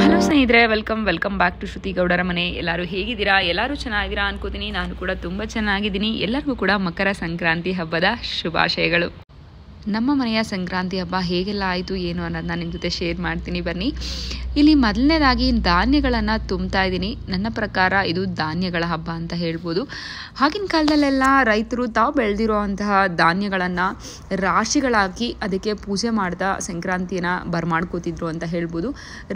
hello ಸ್ನೇಹಿತರೆ welcome welcome back to Shruti ಗೌಡರ ಮನೆ ಎಲ್ಲರೂ ಹೇಗಿದ್ದೀರಾ ಎಲ್ಲರೂ ಚೆನ್ನಾಗಿದ್ದೀರಾ ಅನ್ಕೋತೀನಿ ನಾನು ಕೂಡ ತುಂಬ ಚೆನ್ನಾಗಿದ್ದೀನಿ ಎಲ್ಲರಿಗೂ ಕೂಡ ಮಕರ ಸಂಕ್ರಾಂತಿ ಹಬ್ಬದ ಶುಭಾಶಯಗಳು ನಮ್ಮ ಮನೆಯ ಸಂಕ್ರಾಂತಿ ಹಬ್ಬ ಹೇಗೆಲ್ಲ ಆಯಿತು ಏನು ಅನ್ನೋದನ್ನ ನಿಮ್ಮ ಜೊತೆ ಶೇರ್ ಮಾಡ್ತೀನಿ ಬನ್ನಿ ಇಲ್ಲಿ ಮೊದಲನೇದಾಗಿ ಧಾನ್ಯಗಳನ್ನು ತುಂಬ್ತಾ ಇದ್ದೀನಿ ನನ್ನ ಪ್ರಕಾರ ಇದು ಧಾನ್ಯಗಳ ಹಬ್ಬ ಅಂತ ಹೇಳ್ಬೋದು ಆಗಿನ ಕಾಲದಲ್ಲೆಲ್ಲ ರೈತರು ತಾವು ಬೆಳೆದಿರೋ ಧಾನ್ಯಗಳನ್ನು ರಾಶಿಗಳಾಕಿ ಅದಕ್ಕೆ ಪೂಜೆ ಮಾಡ್ತಾ ಸಂಕ್ರಾಂತಿಯನ್ನು ಬರ್ಮಾಡ್ಕೋತಿದ್ರು ಅಂತ ಹೇಳ್ಬೋದು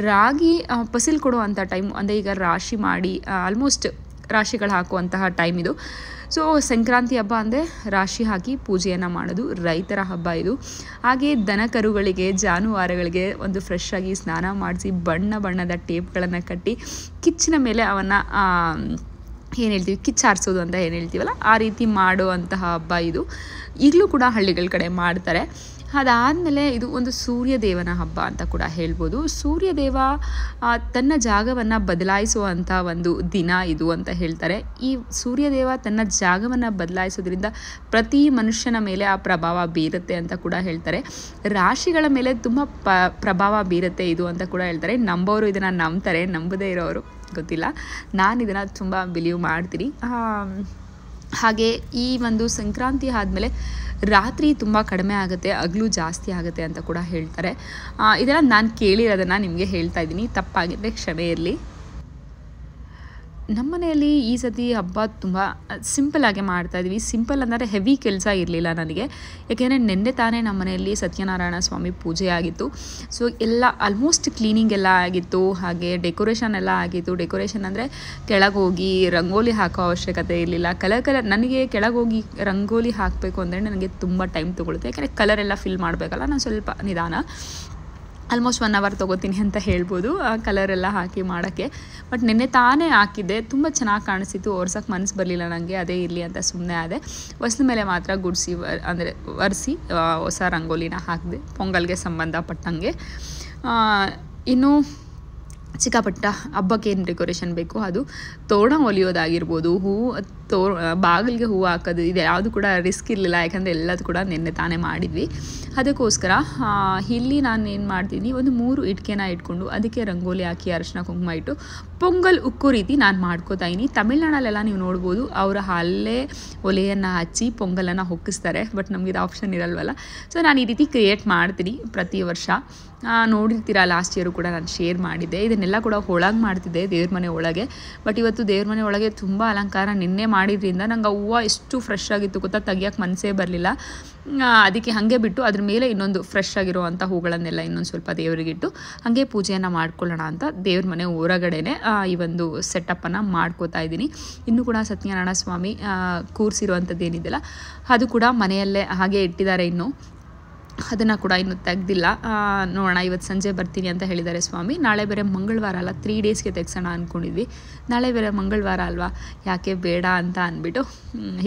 ರಾಗಿ ಫಸಲು ಕೊಡುವಂಥ ಟೈಮ್ ಅಂದರೆ ಈಗ ರಾಶಿ ಮಾಡಿ ಆಲ್ಮೋಸ್ಟ್ ರಾಶಿಗಳು ಹಾಕುವಂತಹ ಟೈಮ್ ಇದು ಸೊ ಸಂಕ್ರಾಂತಿ ಹಬ್ಬ ಅಂದರೆ ರಾಶಿ ಹಾಕಿ ಪೂಜೆಯನ್ನು ಮಾಡೋದು ರೈತರ ಹಬ್ಬ ಇದು ಹಾಗೆ ದನ ಕರುಗಳಿಗೆ ಜಾನುವಾರುಗಳಿಗೆ ಒಂದು ಫ್ರೆಶ್ ಆಗಿ ಸ್ನಾನ ಮಾಡಿಸಿ ಬಣ್ಣ ಬಣ್ಣದ ಟೇಪ್ಗಳನ್ನು ಕಟ್ಟಿ ಕಿಚ್ಚಿನ ಮೇಲೆ ಅವನ್ನು ಏನು ಹೇಳ್ತೀವಿ ಕಿಚ್ಚಾರಿಸೋದು ಅಂತ ಏನು ಹೇಳ್ತೀವಲ್ಲ ಆ ರೀತಿ ಮಾಡುವಂತಹ ಹಬ್ಬ ಇದು ಈಗಲೂ ಕೂಡ ಹಳ್ಳಿಗಳ ಕಡೆ ಮಾಡ್ತಾರೆ ಅದಾದಮೇಲೆ ಇದು ಒಂದು ಸೂರ್ಯದೇವನ ಹಬ್ಬ ಅಂತ ಕೂಡ ಹೇಳ್ಬೋದು ಸೂರ್ಯದೇವ ತನ್ನ ಜಾಗವನ್ನು ಬದಲಾಯಿಸುವಂಥ ಒಂದು ದಿನ ಇದು ಅಂತ ಹೇಳ್ತಾರೆ ಈ ಸೂರ್ಯದೇವ ತನ್ನ ಜಾಗವನ್ನು ಬದಲಾಯಿಸೋದ್ರಿಂದ ಪ್ರತಿ ಮನುಷ್ಯನ ಮೇಲೆ ಆ ಪ್ರಭಾವ ಬೀರುತ್ತೆ ಅಂತ ಕೂಡ ಹೇಳ್ತಾರೆ ರಾಶಿಗಳ ಮೇಲೆ ತುಂಬ ಪ ಪ್ರಭಾವ ಬೀರುತ್ತೆ ಇದು ಅಂತ ಕೂಡ ಹೇಳ್ತಾರೆ ನಂಬೋರು ಇದನ್ನು ನಂಬ್ತಾರೆ ನಂಬದೇ ಇರೋರು ಗೊತ್ತಿಲ್ಲ ನಾನು ಇದನ್ನು ತುಂಬ ಬಿಲೀವ್ ಮಾಡ್ತೀನಿ ಹಾಗೆ ಈ ಒಂದು ಸಂಕ್ರಾಂತಿ ಆದಮೇಲೆ ರಾತ್ರಿ ತುಂಬ ಕಡಿಮೆ ಆಗುತ್ತೆ ಹಗಲು ಜಾಸ್ತಿ ಆಗುತ್ತೆ ಅಂತ ಕೂಡ ಹೇಳ್ತಾರೆ ಇದೆಲ್ಲ ನಾನು ಕೇಳಿರೋದನ್ನು ನಿಮಗೆ ಹೇಳ್ತಾ ಇದ್ದೀನಿ ತಪ್ಪಾಗಿದ್ದರೆ ಕ್ಷಮೆ ಇರಲಿ ನಮ್ಮ ಮನೆಯಲ್ಲಿ ಈ ಸತಿ ಹಬ್ಬ ತುಂಬ ಮಾಡ್ತಾ ಮಾಡ್ತಾಯಿದ್ವಿ ಸಿಂಪಲ್ ಅಂದರೆ ಹೆವಿ ಕೆಲಸ ಇರಲಿಲ್ಲ ನನಗೆ ಯಾಕೆಂದರೆ ನಿನ್ನೆ ತಾನೇ ನಮ್ಮ ಮನೆಯಲ್ಲಿ ಸತ್ಯನಾರಾಯಣ ಸ್ವಾಮಿ ಪೂಜೆ ಆಗಿತ್ತು ಸೊ ಎಲ್ಲ ಆಲ್ಮೋಸ್ಟ್ ಕ್ಲೀನಿಂಗ್ ಎಲ್ಲ ಆಗಿತ್ತು ಹಾಗೆ ಡೆಕೋರೇಷನ್ ಎಲ್ಲ ಆಗಿತ್ತು ಡೆಕೋರೇಷನ್ ಅಂದರೆ ಕೆಳಗೋಗಿ ರಂಗೋಲಿ ಹಾಕೋ ಅವಶ್ಯಕತೆ ಇರಲಿಲ್ಲ ಕಲರ್ ಕಲರ್ ನನಗೆ ಕೆಳಗೋಗಿ ರಂಗೋಲಿ ಹಾಕಬೇಕು ಅಂದರೆ ನನಗೆ ತುಂಬ ಟೈಮ್ ತೊಗೊಳುತ್ತೆ ಯಾಕೆಂದರೆ ಕಲರ್ ಫಿಲ್ ಮಾಡಬೇಕಲ್ಲ ನಾನು ಸ್ವಲ್ಪ ನಿಧಾನ ಆಲ್ಮೋಸ್ಟ್ ಒನ್ ಅವರ್ ತೊಗೋತೀನಿ ಅಂತ ಹೇಳ್ಬೋದು ಆ ಕಲರೆಲ್ಲ ಹಾಕಿ ಮಾಡೋಕ್ಕೆ ಬಟ್ ನಿನ್ನೆ ತಾನೇ ಹಾಕಿದ್ದೆ ತುಂಬ ಚೆನ್ನಾಗಿ ಕಾಣಿಸಿತು ಒರ್ಸೋಕ್ಕೆ ಮನಸ್ಸು ಬರಲಿಲ್ಲ ನನಗೆ ಅದೇ ಇರಲಿ ಅಂತ ಸುಮ್ಮನೆ ಆದೆ ಹೊಸದ ಮೇಲೆ ಮಾತ್ರ ಗುಡಿಸಿ ಅಂದರೆ ಒರೆಸಿ ಹೊಸ ರಂಗೋಲಿನ ಹಾಕಿದೆ ಪೊಂಗಲ್ಗೆ ಸಂಬಂಧಪಟ್ಟಂಗೆ ಇನ್ನು ಚಿಕ್ಕಪಟ್ಟ ಹಬ್ಬಕ್ಕೆ ಏನು ಡೆಕೋರೇಷನ್ ಬೇಕು ಅದು ತೋರಣ ಹೊಲಿಯೋದಾಗಿರ್ಬೋದು ಹೂವು ತೋ ಬಾಗಿಲಿಗೆ ಹೂವು ಹಾಕೋದು ಇದು ಯಾವುದು ಕೂಡ ರಿಸ್ಕ್ ಇರಲಿಲ್ಲ ಯಾಕಂದರೆ ಎಲ್ಲದು ಕೂಡ ನಿನ್ನೆ ತಾನೇ ಮಾಡಿದ್ವಿ ಅದಕ್ಕೋಸ್ಕರ ಇಲ್ಲಿ ನಾನು ಏನು ಮಾಡ್ತೀನಿ ಒಂದು ಮೂರು ಇಟ್ಕೆನ ಇಟ್ಕೊಂಡು ಅದಕ್ಕೆ ರಂಗೋಲಿ ಹಾಕಿ ಅರಶಿನ ಕುಂಕುಮ ಇಟ್ಟು ಪೊಂಗಲ್ ಉಕ್ಕು ರೀತಿ ನಾನು ಮಾಡ್ಕೋತಾ ಇದ್ದೀನಿ ತಮಿಳ್ನಾಡಲ್ಲೆಲ್ಲ ನೀವು ನೋಡ್ಬೋದು ಅವರ ಅಲ್ಲೇ ಒಲೆಯನ್ನು ಹಚ್ಚಿ ಪೊಂಗಲನ್ನು ಹೊಕ್ಕಿಸ್ತಾರೆ ಬಟ್ ನಮಗೆ ಇದು ಆಪ್ಷನ್ ಇರಲ್ವಲ್ಲ ಸೊ ನಾನು ಈ ರೀತಿ ಕ್ರಿಯೇಟ್ ಮಾಡ್ತೀನಿ ಪ್ರತಿ ವರ್ಷ ನೋಡಿರ್ತೀರ ಲಾಸ್ಟ್ ಇಯರು ಕೂಡ ನಾನು ಶೇರ್ ಮಾಡಿದ್ದೆ ಇದನ್ನೆಲ್ಲ ಕೂಡ ಒಳಗೆ ಮಾಡ್ತಿದ್ದೆ ದೇವ್ರ ಮನೆ ಒಳಗೆ ಬಟ್ ಇವತ್ತು ದೇವ್ರ ಮನೆ ಒಳಗೆ ತುಂಬ ಅಲಂಕಾರ ನಿನ್ನೆ ಮಾಡಿದ್ರಿಂದ ನಂಗೆ ಹೂವು ಎಷ್ಟು ಫ್ರೆಶ್ ಆಗಿತ್ತು ಗೊತ್ತಾ ತೆಗಿಯೋಕ್ಕೆ ಮನಸ್ಸೇ ಬರಲಿಲ್ಲ ಅದಕ್ಕೆ ಹಾಗೆ ಬಿಟ್ಟು ಅದ್ರ ಮೇಲೆ ಇನ್ನೊಂದು ಫ್ರೆಶ್ ಆಗಿರುವಂಥ ಹೂಗಳನ್ನೆಲ್ಲ ಇನ್ನೊಂದು ಸ್ವಲ್ಪ ಇಟ್ಟು ಹಾಗೆ ಪೂಜೆಯನ್ನು ಮಾಡ್ಕೊಳ್ಳೋಣ ಅಂತ ದೇವ್ರ ಮನೆ ಹೊರಗಡೆನೆ ಈ ಒಂದು ಸೆಟಪ್ಪನ್ನು ಮಾಡ್ಕೋತಾ ಇದ್ದೀನಿ ಇನ್ನು ಕೂಡ ಸತ್ಯನಾರಾಯಣ ಸ್ವಾಮಿ ಕೂರಿಸಿರುವಂಥದ್ದು ಏನಿದೆಯಲ್ಲ ಅದು ಕೂಡ ಮನೆಯಲ್ಲೇ ಹಾಗೆ ಇಟ್ಟಿದ್ದಾರೆ ಇನ್ನು ಅದನ್ನು ಕೂಡ ಇನ್ನೂ ತೆಗ್ದಿಲ್ಲ ನೋಡೋಣ ಇವತ್ತು ಸಂಜೆ ಬರ್ತೀನಿ ಅಂತ ಹೇಳಿದ್ದಾರೆ ಸ್ವಾಮಿ ನಾಳೆ ಬೇರೆ ಮಂಗಳವಾರ ಅಲ್ಲ ತ್ರೀ ಡೇಸ್ಗೆ ತೆಗ್ಸೋಣ ಅಂದ್ಕೊಂಡಿದ್ವಿ ನಾಳೆ ಬೇರೆ ಮಂಗಳವಾರ ಅಲ್ವಾ ಯಾಕೆ ಬೇಡ ಅಂತ ಅಂದ್ಬಿಟ್ಟು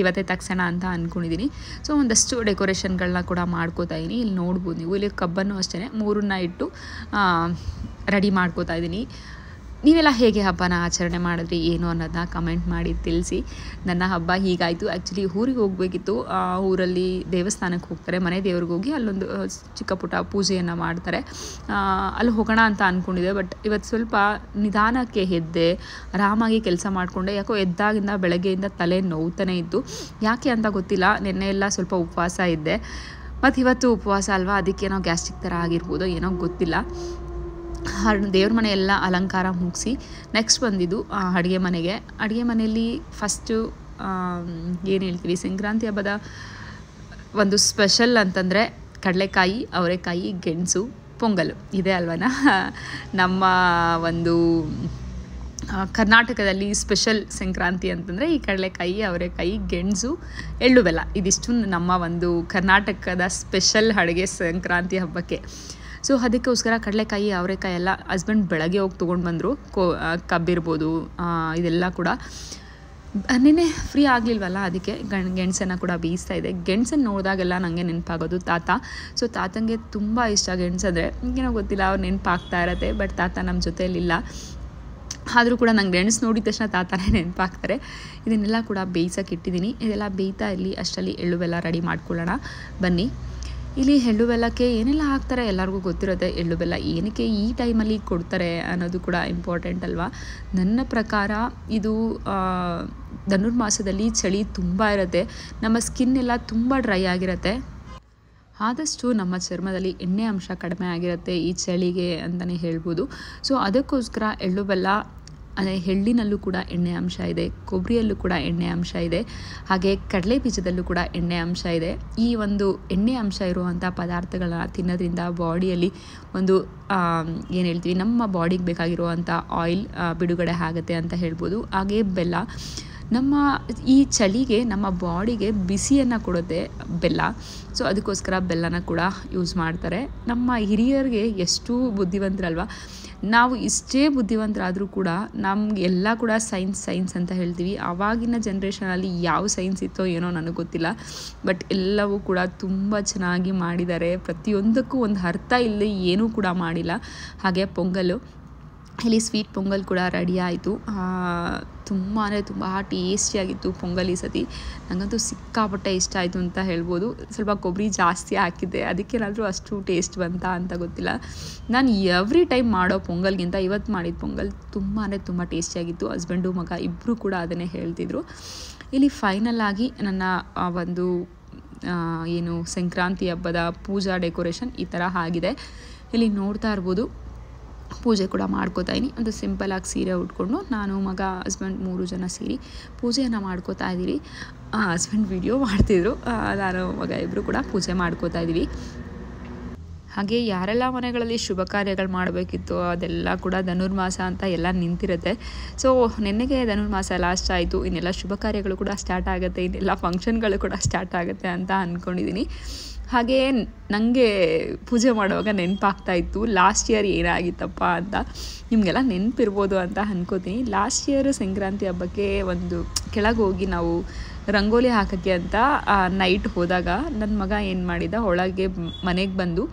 ಇವತ್ತೇ ತೆಗ್ಸೋಣ ಅಂತ ಅಂದ್ಕೊಂಡಿದ್ದೀನಿ ಸೊ ಒಂದಷ್ಟು ಡೆಕೋರೇಷನ್ಗಳನ್ನ ಕೂಡ ಮಾಡ್ಕೋತಾ ಇದ್ದೀನಿ ಇಲ್ಲಿ ನೋಡ್ಬೋದು ನೀವು ಇಲ್ಲಿ ಕಬ್ಬನ್ನು ಅಷ್ಟೇ ಮೂರನ್ನ ಇಟ್ಟು ರೆಡಿ ಮಾಡ್ಕೋತಾ ಇದ್ದೀನಿ ನೀವೆಲ್ಲ ಹೇಗೆ ಹಬ್ಬನ ಆಚರಣೆ ಮಾಡಿದ್ರಿ ಏನು ಅನ್ನೋದನ್ನ ಕಮೆಂಟ್ ಮಾಡಿ ತಿಳಿಸಿ ನನ್ನ ಹಬ್ಬ ಹೀಗಾಯಿತು ಆ್ಯಕ್ಚುಲಿ ಊರಿಗೆ ಹೋಗಬೇಕಿತ್ತು ಊರಲ್ಲಿ ದೇವಸ್ಥಾನಕ್ಕೆ ಹೋಗ್ತಾರೆ ಮನೆ ದೇವ್ರಿಗೆ ಹೋಗಿ ಅಲ್ಲೊಂದು ಚಿಕ್ಕ ಪುಟ್ಟ ಪೂಜೆಯನ್ನು ಮಾಡ್ತಾರೆ ಅಲ್ಲಿ ಹೋಗೋಣ ಅಂತ ಅಂದ್ಕೊಂಡಿದ್ದೆ ಬಟ್ ಇವತ್ತು ಸ್ವಲ್ಪ ನಿಧಾನಕ್ಕೆ ಎದ್ದೆ ಆರಾಮಾಗಿ ಕೆಲಸ ಮಾಡಿಕೊಂಡೆ ಯಾಕೋ ಎದ್ದಾಗಿಂದ ಬೆಳಗ್ಗೆಯಿಂದ ತಲೆ ನೋವ್ತಾನೆ ಇತ್ತು ಯಾಕೆ ಅಂತ ಗೊತ್ತಿಲ್ಲ ನಿನ್ನೆ ಎಲ್ಲ ಸ್ವಲ್ಪ ಉಪವಾಸ ಇದ್ದೆ ಮತ್ತು ಇವತ್ತು ಉಪವಾಸ ಅಲ್ವಾ ಅದಕ್ಕೆ ಏನೋ ಗ್ಯಾಸ್ಟ್ರಿಕ್ ಥರ ಆಗಿರ್ಬೋದು ಏನೋ ಗೊತ್ತಿಲ್ಲ ದೇವ್ರ ಮನೆ ಎಲ್ಲ ಅಲಂಕಾರ ಮುಗಿಸಿ ನೆಕ್ಸ್ಟ್ ಬಂದಿದ್ದು ಅಡುಗೆ ಮನೆಗೆ ಅಡುಗೆ ಮನೆಯಲ್ಲಿ ಫಸ್ಟು ಏನು ಹೇಳ್ತೀವಿ ಸಂಕ್ರಾಂತಿ ಹಬ್ಬದ ಒಂದು ಸ್ಪೆಷಲ್ ಅಂತಂದರೆ ಕಡಲೆಕಾಯಿ ಅವರೆಕಾಯಿ ಗೆಣಸು ಪೊಂಗಲ್ ಇದೆ ಅಲ್ವನ ನಮ್ಮ ಒಂದು ಕರ್ನಾಟಕದಲ್ಲಿ ಸ್ಪೆಷಲ್ ಸಂಕ್ರಾಂತಿ ಅಂತಂದರೆ ಈ ಕಡಲೆಕಾಯಿ ಅವರೆಕಾಯಿ ಗೆಣಸು ಎಳ್ಳು ಬೆಲ್ಲ ಇದಿಷ್ಟು ನಮ್ಮ ಒಂದು ಕರ್ನಾಟಕದ ಸ್ಪೆಷಲ್ ಅಡುಗೆ ಸಂಕ್ರಾಂತಿ ಹಬ್ಬಕ್ಕೆ ಸೊ ಅದಕ್ಕೋಸ್ಕರ ಕಡಲೆಕಾಯಿ ಅವರೆಕಾಯಿ ಎಲ್ಲ ಹಸ್ಬೆಂಡ್ ಬೆಳಗ್ಗೆ ಹೋಗಿ ತೊಗೊಂಡು ಬಂದರು ಕೋ ಕಬ್ಬಿರ್ಬೋದು ಇದೆಲ್ಲ ಕೂಡ ನೆನೆ ಫ್ರೀ ಆಗಲಿಲ್ವಲ್ಲ ಅದಕ್ಕೆ ಗಣ್ ಗೆಣಸನ್ನು ಕೂಡ ಬೀಸ್ತಾ ಇದೆ ಗೆಣಸನ್ನು ನೋಡಿದಾಗೆಲ್ಲ ನನಗೆ ನೆನಪಾಗೋದು ತಾತ ಸೊ ತಾತಂಗೆ ತುಂಬ ಇಷ್ಟ ಗೆಣಸಂದರೆ ಏನೋ ಗೊತ್ತಿಲ್ಲ ಅವ್ರು ನೆನಪಾಗ್ತಾ ಇರತ್ತೆ ಬಟ್ ತಾತ ನಮ್ಮ ಜೊತೆಯಲ್ಲಿಲ್ಲ ಆದರೂ ಕೂಡ ನಂಗೆ ಗೆಣಸು ನೋಡಿದ ತಕ್ಷಣ ತಾತನೇ ನೆನಪಾಗ್ತಾರೆ ಇದನ್ನೆಲ್ಲ ಕೂಡ ಬೇಯಿಸೋಕೆ ಇಟ್ಟಿದ್ದೀನಿ ಇದೆಲ್ಲ ಬೇಯ್ತಾ ಇರಲಿ ಅಷ್ಟರಲ್ಲಿ ಎಳ್ಳು ಬೆಲ್ಲ ರೆಡಿ ಮಾಡ್ಕೊಳ್ಳೋಣ ಬನ್ನಿ ಇಲ್ಲಿ ಎಳ್ಳು ಬೆಲ್ಲಕ್ಕೆ ಏನೆಲ್ಲ ಹಾಕ್ತಾರೆ ಎಲ್ಲರಿಗೂ ಗೊತ್ತಿರುತ್ತೆ ಎಳ್ಳು ಬೆಲ್ಲ ಏನಕ್ಕೆ ಈ ಟೈಮಲ್ಲಿ ಕೊಡ್ತಾರೆ ಅನ್ನೋದು ಕೂಡ ಇಂಪಾರ್ಟೆಂಟ್ ಅಲ್ವಾ ನನ್ನ ಪ್ರಕಾರ ಇದು ಧನುರ್ಮಾಸದಲ್ಲಿ ಚಳಿ ತುಂಬ ಇರುತ್ತೆ ನಮ್ಮ ಸ್ಕಿನ್ ಎಲ್ಲ ತುಂಬ ಡ್ರೈ ಆಗಿರುತ್ತೆ ಆದಷ್ಟು ನಮ್ಮ ಚರ್ಮದಲ್ಲಿ ಎಣ್ಣೆ ಅಂಶ ಕಡಿಮೆ ಆಗಿರುತ್ತೆ ಈ ಚಳಿಗೆ ಅಂತಲೇ ಹೇಳ್ಬೋದು ಸೊ ಅದಕ್ಕೋಸ್ಕರ ಎಳ್ಳು ಬೆಲ್ಲ ಅಂದರೆ ಎಳ್ಳಿನಲ್ಲೂ ಕೂಡ ಎಣ್ಣೆ ಅಂಶ ಇದೆ ಕೊಬ್ಬರಿಯಲ್ಲೂ ಕೂಡ ಎಣ್ಣೆ ಅಂಶ ಇದೆ ಹಾಗೆ ಕಡಲೆ ಬೀಜದಲ್ಲೂ ಕೂಡ ಎಣ್ಣೆ ಅಂಶ ಇದೆ ಈ ಒಂದು ಎಣ್ಣೆ ಅಂಶ ಇರುವಂಥ ಪದಾರ್ಥಗಳನ್ನ ತಿನ್ನೋದ್ರಿಂದ ಬಾಡಿಯಲ್ಲಿ ಒಂದು ಏನು ಹೇಳ್ತೀವಿ ನಮ್ಮ ಬಾಡಿಗೆ ಬೇಕಾಗಿರುವಂಥ ಆಯಿಲ್ ಬಿಡುಗಡೆ ಆಗುತ್ತೆ ಅಂತ ಹೇಳ್ಬೋದು ಹಾಗೆ ಬೆಲ್ಲ ನಮ್ಮ ಈ ಚಳಿಗೆ ನಮ್ಮ ಬಾಡಿಗೆ ಬಿಸಿಯನ್ನು ಕೊಡುತ್ತೆ ಬೆಲ್ಲ ಸೊ ಅದಕ್ಕೋಸ್ಕರ ಬೆಲ್ಲನ ಕೂಡ ಯೂಸ್ ಮಾಡ್ತಾರೆ ನಮ್ಮ ಹಿರಿಯರಿಗೆ ಎಷ್ಟು ಬುದ್ಧಿವಂತರಲ್ವ ನಾವು ಇಷ್ಟೇ ಬುದ್ಧಿವಂತರಾದರೂ ಕೂಡ ನಮ್ಗೆ ಎಲ್ಲ ಕೂಡ ಸೈನ್ಸ್ ಸೈನ್ಸ್ ಅಂತ ಹೇಳ್ತೀವಿ ಆವಾಗಿನ ಜನ್ರೇಷನಲ್ಲಿ ಯಾವ ಸೈನ್ಸ್ ಇತ್ತೋ ಏನೋ ನನಗೆ ಗೊತ್ತಿಲ್ಲ ಬಟ್ ಎಲ್ಲವೂ ಕೂಡ ತುಂಬ ಚೆನ್ನಾಗಿ ಮಾಡಿದ್ದಾರೆ ಪ್ರತಿಯೊಂದಕ್ಕೂ ಒಂದು ಅರ್ಥ ಇಲ್ಲದೆ ಏನೂ ಕೂಡ ಮಾಡಿಲ್ಲ ಹಾಗೆ ಪೊಂಗಲು ಇಲ್ಲಿ ಸ್ವೀಟ್ ಪೊಂಗಲ್ ಕೂಡ ರೆಡಿ ಆಯಿತು ತುಂಬ ಅಂದರೆ ತುಂಬ ಟೇಸ್ಟಿಯಾಗಿತ್ತು ಪೊಂಗಲ್ ಈ ಸತಿ ನನಗಂತೂ ಸಿಕ್ಕಾಪಟ್ಟೆ ಇಷ್ಟ ಆಯಿತು ಅಂತ ಹೇಳ್ಬೋದು ಸ್ವಲ್ಪ ಕೊಬ್ಬರಿ ಜಾಸ್ತಿ ಹಾಕಿದ್ದೆ ಅದಕ್ಕೇನಾದರೂ ಅಷ್ಟು ಟೇಸ್ಟ್ ಬಂತ ಅಂತ ಗೊತ್ತಿಲ್ಲ ನಾನು ಎವ್ರಿ ಟೈಮ್ ಮಾಡೋ ಪೊಂಗಲ್ಗಿಂತ ಇವತ್ತು ಮಾಡಿದ ಪೊಂಗಲ್ ತುಂಬಾ ಅಂದರೆ ತುಂಬ ಟೇಸ್ಟಿಯಾಗಿತ್ತು ಹಸ್ಬೆಂಡು ಮಗ ಇಬ್ಬರು ಕೂಡ ಅದನ್ನೇ ಹೇಳ್ತಿದ್ರು ಇಲ್ಲಿ ಫೈನಲ್ ಆಗಿ ನನ್ನ ಒಂದು ಏನು ಸಂಕ್ರಾಂತಿ ಹಬ್ಬದ ಪೂಜಾ ಡೆಕೋರೇಷನ್ ಈ ಥರ ಆಗಿದೆ ಇಲ್ಲಿ ನೋಡ್ತಾ ಇರ್ಬೋದು ಪೂಜೆ ಕೂಡ ಮಾಡ್ಕೋತಾ ಇದ್ದೀನಿ ಸಿಂಪಲ್ ಸಿಂಪಲಾಗಿ ಸೀರೆ ಉಟ್ಕೊಂಡು ನಾನು ಮಗ ಹಸ್ಬೆಂಡ್ ಮೂರು ಜನ ಸೇರಿ ಪೂಜೆಯನ್ನು ಮಾಡ್ಕೋತಾ ಆ ಹಸ್ಬೆಂಡ್ ವಿಡಿಯೋ ಮಾಡ್ತಿದ್ರು ನಾನು ಮಗ ಇಬ್ಬರು ಕೂಡ ಪೂಜೆ ಮಾಡ್ಕೋತಾ ಇದ್ದೀವಿ ಹಾಗೆ ಯಾರೆಲ್ಲ ಮನೆಗಳಲ್ಲಿ ಶುಭ ಕಾರ್ಯಗಳು ಮಾಡಬೇಕಿತ್ತು ಅದೆಲ್ಲ ಕೂಡ ಧನುರ್ಮಾಸ ಅಂತ ಎಲ್ಲ ನಿಂತಿರುತ್ತೆ ಸೊ ನಿನ್ನೆಗೆ ಧನುರ್ಮಾಸ ಲಾಸ್ಟ್ ಆಯಿತು ಇನ್ನೆಲ್ಲ ಶುಭ ಕಾರ್ಯಗಳು ಕೂಡ ಸ್ಟಾರ್ಟ್ ಆಗುತ್ತೆ ಇನ್ನೆಲ್ಲ ಫಂಕ್ಷನ್ಗಳು ಕೂಡ ಸ್ಟಾರ್ಟ್ ಆಗುತ್ತೆ ಅಂತ ಅಂದ್ಕೊಂಡಿದ್ದೀನಿ ಹಾಗೆಯೇ ನನಗೆ ಪೂಜೆ ಮಾಡುವಾಗ ನೆನಪಾಗ್ತಾ ಇತ್ತು ಲಾಸ್ಟ್ ಇಯರ್ ಏನಾಗಿತ್ತಪ್ಪ ಅಂತ ನಿಮಗೆಲ್ಲ ನೆನಪಿರ್ಬೋದು ಅಂತ ಅಂದ್ಕೋತೀನಿ ಲಾಸ್ಟ್ ಇಯರ್ ಸಂಕ್ರಾಂತಿ ಹಬ್ಬಕ್ಕೆ ಒಂದು ಕೆಳಗೆ ಹೋಗಿ ನಾವು ರಂಗೋಲಿ ಹಾಕೋಕ್ಕೆ ಅಂತ ನೈಟ್ ಹೋದಾಗ ನನ್ನ ಮಗ ಏನು ಮಾಡಿದ ಒಳಗೆ ಮನೆಗೆ ಬಂದು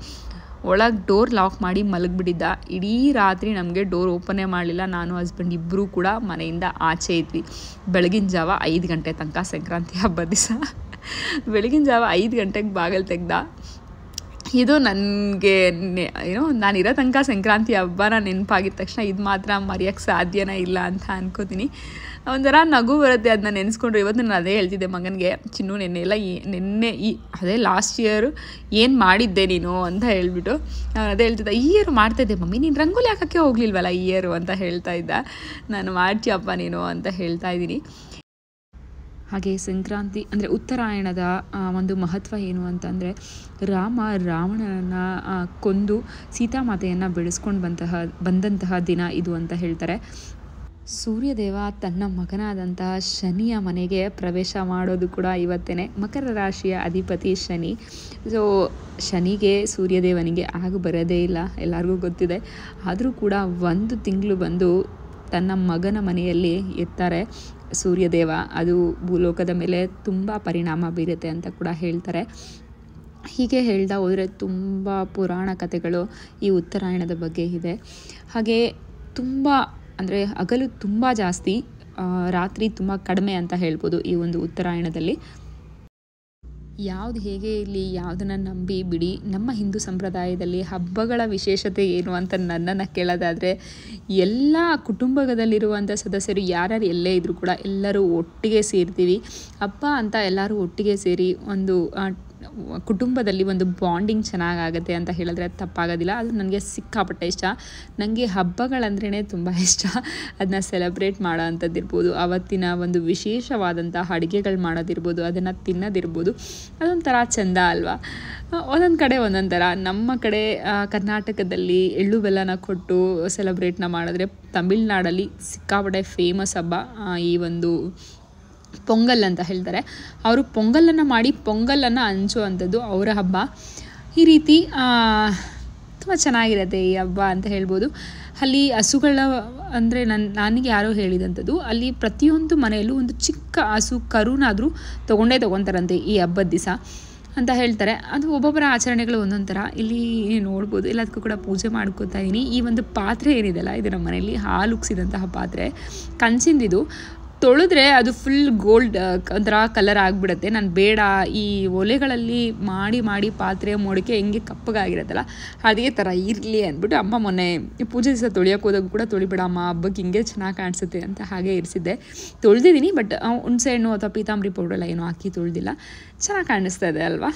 ಒಳಗೆ ಡೋರ್ ಲಾಕ್ ಮಾಡಿ ಮಲಗಿಬಿಟ್ಟಿದ್ದ ಇಡೀ ರಾತ್ರಿ ನಮಗೆ ಡೋರ್ ಓಪನೇ ಮಾಡಲಿಲ್ಲ ನಾನು ಹಸ್ಬೆಂಡ್ ಇಬ್ಬರೂ ಕೂಡ ಮನೆಯಿಂದ ಆಚೆ ಇದ್ವಿ ಬೆಳಗಿನ ಜಾವ ಐದು ಗಂಟೆ ತನಕ ಸಂಕ್ರಾಂತಿ ಹಬ್ಬದ ದಿವಸ ಬೆಳಗಿನ ಜಾವ ಐದು ಗಂಟೆಗೆ ಬಾಗಿಲು ತೆಗ್ದ ಇದು ನನಗೆ ಏನೋ ನಾನು ಇರೋ ತನಕ ಸಂಕ್ರಾಂತಿ ಹಬ್ಬನ ನೆನಪಾಗಿದ ತಕ್ಷಣ ಇದು ಮಾತ್ರ ಮರೆಯೋಕ್ಕೆ ಸಾಧ್ಯನೇ ಇಲ್ಲ ಅಂತ ಅನ್ಕೋತೀನಿ ಒಂಥರ ನಗು ಬರುತ್ತೆ ಅದನ್ನ ನೆನೆಸ್ಕೊಂಡ್ರೆ ಇವತ್ತು ನಾನು ಅದೇ ಹೇಳ್ತಿದ್ದೆ ಮಗನಿಗೆ ಚಿನ್ನು ನೆನ್ನೆ ಎಲ್ಲ ನಿನ್ನೆ ಈ ಅದೇ ಲಾಸ್ಟ್ ಇಯರು ಏನು ಮಾಡಿದ್ದೆ ನೀನು ಅಂತ ಹೇಳ್ಬಿಟ್ಟು ನಾನು ಅದೇ ಹೇಳ್ತಿದ್ದೆ ಈ ಇಯರ್ ಮಾಡ್ತಾಯಿದ್ದೆ ಮಮ್ಮಿ ನೀನು ರಂಗೋಲಿ ಹಾಕೋಕ್ಕೆ ಹೋಗ್ಲಿಲ್ವಲ್ಲ ಈ ಇಯರು ಅಂತ ಹೇಳ್ತಾ ಇದ್ದ ನಾನು ಮಾಡ್ತೀಯಪ್ಪ ನೀನು ಅಂತ ಹೇಳ್ತಾ ಇದ್ದೀನಿ ಹಾಗೆ ಸಂಕ್ರಾಂತಿ ಅಂದರೆ ಉತ್ತರಾಯಣದ ಒಂದು ಮಹತ್ವ ಏನು ಅಂತಂದರೆ ರಾಮ ರಾವಣನ ಕೊಂದು ಸೀತಾಮಾತೆಯನ್ನು ಬೆಳೆಸ್ಕೊಂಡು ಬಂತಹ ಬಂದಂತಹ ದಿನ ಇದು ಅಂತ ಹೇಳ್ತಾರೆ ಸೂರ್ಯದೇವ ತನ್ನ ಮಗನಾದಂತಹ ಶನಿಯ ಮನೆಗೆ ಪ್ರವೇಶ ಮಾಡೋದು ಕೂಡ ಇವತ್ತೇ ಮಕರ ರಾಶಿಯ ಅಧಿಪತಿ ಶನಿ ಸೊ ಶನಿಗೆ ಸೂರ್ಯದೇವನಿಗೆ ಆಗ ಬರೋದೇ ಇಲ್ಲ ಎಲ್ಲರಿಗೂ ಗೊತ್ತಿದೆ ಆದರೂ ಕೂಡ ಒಂದು ತಿಂಗಳು ಬಂದು ತನ್ನ ಮಗನ ಮನೆಯಲ್ಲಿ ಇರ್ತಾರೆ ಸೂರ್ಯದೇವ ಅದು ಭೂಲೋಕದ ಮೇಲೆ ತುಂಬ ಪರಿಣಾಮ ಬೀರುತ್ತೆ ಅಂತ ಕೂಡ ಹೇಳ್ತಾರೆ ಹೀಗೆ ಹೇಳ್ತಾ ಹೋದರೆ ತುಂಬ ಪುರಾಣ ಕಥೆಗಳು ಈ ಉತ್ತರಾಯಣದ ಬಗ್ಗೆ ಇದೆ ಹಾಗೆ ತುಂಬ ಅಂದರೆ ಹಗಲು ತುಂಬ ಜಾಸ್ತಿ ರಾತ್ರಿ ತುಂಬ ಕಡಿಮೆ ಅಂತ ಹೇಳ್ಬೋದು ಈ ಒಂದು ಉತ್ತರಾಯಣದಲ್ಲಿ ಯಾವ್ದು ಹೇಗೆ ಇರಲಿ ಯಾವುದನ್ನು ನಂಬಿ ಬಿಡಿ ನಮ್ಮ ಹಿಂದೂ ಸಂಪ್ರದಾಯದಲ್ಲಿ ಹಬ್ಬಗಳ ವಿಶೇಷತೆ ಏನು ಅಂತ ನನ್ನನ್ನು ಕೇಳೋದಾದರೆ ಎಲ್ಲ ಕುಟುಂಬದಲ್ಲಿರುವಂಥ ಸದಸ್ಯರು ಯಾರ್ಯಾರು ಎಲ್ಲೇ ಇದ್ದರೂ ಕೂಡ ಎಲ್ಲರೂ ಒಟ್ಟಿಗೆ ಸೇರ್ತೀವಿ ಹಬ್ಬ ಅಂತ ಎಲ್ಲರೂ ಒಟ್ಟಿಗೆ ಸೇರಿ ಒಂದು ಕುಟುಂಬದಲ್ಲಿ ಒಂದು ಬಾಂಡಿಂಗ್ ಚೆನ್ನಾಗಾಗುತ್ತೆ ಅಂತ ಹೇಳಿದ್ರೆ ಅದು ತಪ್ಪಾಗೋದಿಲ್ಲ ಅದು ನನಗೆ ಸಿಕ್ಕಾಪಟ್ಟೆ ಇಷ್ಟ ನನಗೆ ಹಬ್ಬಗಳಂದ್ರೇ ತುಂಬ ಇಷ್ಟ ಅದನ್ನ ಸೆಲೆಬ್ರೇಟ್ ಮಾಡೋ ಅಂಥದ್ದಿರ್ಬೋದು ಅವತ್ತಿನ ಒಂದು ವಿಶೇಷವಾದಂಥ ಅಡುಗೆಗಳು ಮಾಡೋದಿರ್ಬೋದು ಅದನ್ನು ತಿನ್ನೋದಿರ್ಬೋದು ಅದೊಂಥರ ಚೆಂದ ಅಲ್ವಾ ಒಂದೊಂದು ಕಡೆ ಒಂದೊಂಥರ ನಮ್ಮ ಕಡೆ ಕರ್ನಾಟಕದಲ್ಲಿ ಎಳ್ಳು ಬೆಲ್ಲನ ಕೊಟ್ಟು ಸೆಲೆಬ್ರೇಟ್ನ ಮಾಡಿದ್ರೆ ತಮಿಳ್ನಾಡಲ್ಲಿ ಸಿಕ್ಕಾಪಟ್ಟೆ ಫೇಮಸ್ ಹಬ್ಬ ಈ ಒಂದು ಪೊಂಗಲ್ ಅಂತ ಹೇಳ್ತಾರೆ ಅವರು ಪೊಂಗಲನ್ನು ಮಾಡಿ ಪೊಂಗಲನ್ನು ಹಂಚುವಂಥದ್ದು ಅವರ ಹಬ್ಬ ಈ ರೀತಿ ತುಂಬ ಚೆನ್ನಾಗಿರುತ್ತೆ ಈ ಹಬ್ಬ ಅಂತ ಹೇಳ್ಬೋದು ಅಲ್ಲಿ ಹಸುಗಳ ಅಂದರೆ ನನ್ನ ನನಗೆ ಯಾರೋ ಹೇಳಿದಂಥದ್ದು ಅಲ್ಲಿ ಪ್ರತಿಯೊಂದು ಮನೆಯಲ್ಲೂ ಒಂದು ಚಿಕ್ಕ ಹಸು ಕರುನಾದರೂ ತೊಗೊಂಡೇ ತೊಗೊತಾರಂತೆ ಈ ಹಬ್ಬದ ದಿವಸ ಅಂತ ಹೇಳ್ತಾರೆ ಅದು ಒಬ್ಬೊಬ್ಬರ ಆಚರಣೆಗಳು ಒಂದೊಂದು ಥರ ಇಲ್ಲಿ ನೋಡ್ಬೋದು ಎಲ್ಲದಕ್ಕೂ ಕೂಡ ಪೂಜೆ ಮಾಡ್ಕೋತಾ ಇದ್ದೀನಿ ಈ ಒಂದು ಪಾತ್ರೆ ಏನಿದೆಲ್ಲ ಇದು ನಮ್ಮ ಮನೆಯಲ್ಲಿ ಹಾಲು ಉಕ್ಸಿದಂತಹ ಪಾತ್ರೆ ಕಂಚಿಂದಿದು ತೊಳೆದ್ರೆ ಅದು ಫುಲ್ ಗೋಲ್ಡ್ ಒಂಥರ ಕಲರ್ ಆಗಿಬಿಡುತ್ತೆ ನಾನು ಬೇಡ ಈ ಒಲೆಗಳಲ್ಲಿ ಮಾಡಿ ಮಾಡಿ ಪಾತ್ರೆ ಮೋಡಿಕೆ ಹೆಂಗೆ ಕಪ್ಪಗಾಗಿರತ್ತಲ್ಲ ಅದೇ ಥರ ಇರಲಿ ಅಂದ್ಬಿಟ್ಟು ಅಮ್ಮ ಮೊನ್ನೆ ಪೂಜೆ ದಿವಸ ತೊಳಿಯೋಕೆ ಹೋದಾಗ ಕೂಡ ಅಮ್ಮ ಹಬ್ಬಕ್ಕೆ ಹಿಂಗೆ ಚೆನ್ನಾಗಿ ಕಾಣಿಸುತ್ತೆ ಅಂತ ಹಾಗೆ ಇರಿಸಿದ್ದೆ ತೊಳೆದಿದ್ದೀನಿ ಬಟ್ ಹುಣಸೆ ಹಣ್ಣು ಅಥವಾ ಪೀತಾಂಬರಿ ಪೌಡ್ರೆಲ್ಲ ಏನೂ ಹಾಕಿ ತೊಳೆದಿಲ್ಲ ಚೆನ್ನಾಗಿ ಕಾಣಿಸ್ತಾ ಇದೆ ಅಲ್ವಾ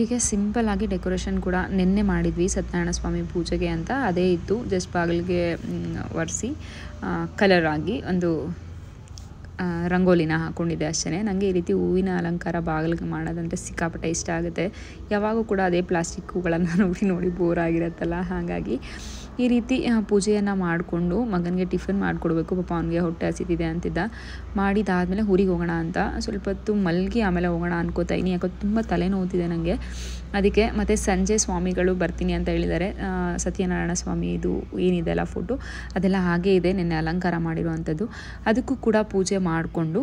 ಹೀಗೆ ಆಗಿ ಡೆಕೋರೇಷನ್ ಕೂಡ ನಿನ್ನೆ ಮಾಡಿದ್ವಿ ಸತ್ಯನಾರಾಯಣ ಸ್ವಾಮಿ ಪೂಜೆಗೆ ಅಂತ ಅದೇ ಇತ್ತು ಜಸ್ಟ್ ಬಾಗಿಲಿಗೆ ಒರೆಸಿ ಕಲರ್ ಆಗಿ ಒಂದು ರಂಗೋಲಿನ ಹಾಕ್ಕೊಂಡಿದ್ದೆ ಅಷ್ಟೇ ನನಗೆ ಈ ರೀತಿ ಹೂವಿನ ಅಲಂಕಾರ ಬಾಗಿಲಿಗೆ ಮಾಡೋದಂದರೆ ಸಿಕ್ಕಾಪಟ್ಟೆ ಇಷ್ಟ ಆಗುತ್ತೆ ಯಾವಾಗೂ ಕೂಡ ಅದೇ ಪ್ಲಾಸ್ಟಿಕ್ ಹೂಗಳನ್ನು ನೋಡಿ ನೋಡಿ ಬೋರ್ ಆಗಿರುತ್ತಲ್ಲ ಹಾಗಾಗಿ ಈ ರೀತಿ ಪೂಜೆಯನ್ನು ಮಾಡಿಕೊಂಡು ಮಗನಿಗೆ ಟಿಫಿನ್ ಮಾಡಿಕೊಡ್ಬೇಕು ಪಾಪ ಅವನಿಗೆ ಹೊಟ್ಟೆ ಹಸಿದಿದೆ ಅಂತಿದ್ದ ಮಾಡಿದಾದಮೇಲೆ ಊರಿಗೆ ಹೋಗೋಣ ಅಂತ ಸ್ವಲ್ಪ ಹೊತ್ತು ಮಲ್ಗಿ ಆಮೇಲೆ ಹೋಗೋಣ ಅನ್ಕೋತಾ ಇದ್ದೀನಿ ಯಾಕೋ ತುಂಬ ತಲೆ ನೋವುತ್ತಿದೆ ನನಗೆ ಅದಕ್ಕೆ ಮತ್ತು ಸಂಜೆ ಸ್ವಾಮಿಗಳು ಬರ್ತೀನಿ ಅಂತ ಹೇಳಿದ್ದಾರೆ ಸತ್ಯನಾರಾಯಣ ಸ್ವಾಮಿ ಇದು ಏನಿದೆ ಅಲ್ಲ ಫೋಟೋ ಅದೆಲ್ಲ ಹಾಗೇ ಇದೆ ನಿನ್ನೆ ಅಲಂಕಾರ ಮಾಡಿರುವಂಥದ್ದು ಅದಕ್ಕೂ ಕೂಡ ಪೂಜೆ ಮಾಡಿಕೊಂಡು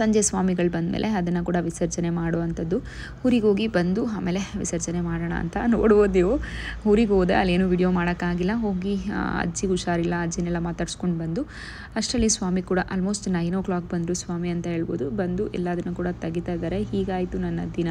ಸಂಜೆ ಸ್ವಾಮಿಗಳು ಬಂದಮೇಲೆ ಅದನ್ನು ಕೂಡ ವಿಸರ್ಜನೆ ಮಾಡುವಂಥದ್ದು ಹೋಗಿ ಬಂದು ಆಮೇಲೆ ವಿಸರ್ಜನೆ ಮಾಡೋಣ ಅಂತ ನೋಡ್ಬೋದೇವು ಊರಿಗೆ ಹೋದೆ ಅಲ್ಲೇನು ವಿಡಿಯೋ ಮಾಡೋಕ್ಕಾಗಿಲ್ಲ ಹೋಗಿ ಅಜ್ಜಿಗೆ ಹುಷಾರಿಲ್ಲ ಅಜ್ಜಿನೆಲ್ಲ ಮಾತಾಡ್ಸ್ಕೊಂಡು ಬಂದು ಅಷ್ಟರಲ್ಲಿ ಸ್ವಾಮಿ ಕೂಡ ಆಲ್ಮೋಸ್ಟ್ ನೈನ್ ಓ ಕ್ಲಾಕ್ ಬಂದರು ಸ್ವಾಮಿ ಅಂತ ಹೇಳ್ಬೋದು ಬಂದು ಎಲ್ಲದನ್ನು ಕೂಡ ತೆಗಿತಾ ಇದ್ದಾರೆ ಹೀಗಾಯಿತು ನನ್ನ ದಿನ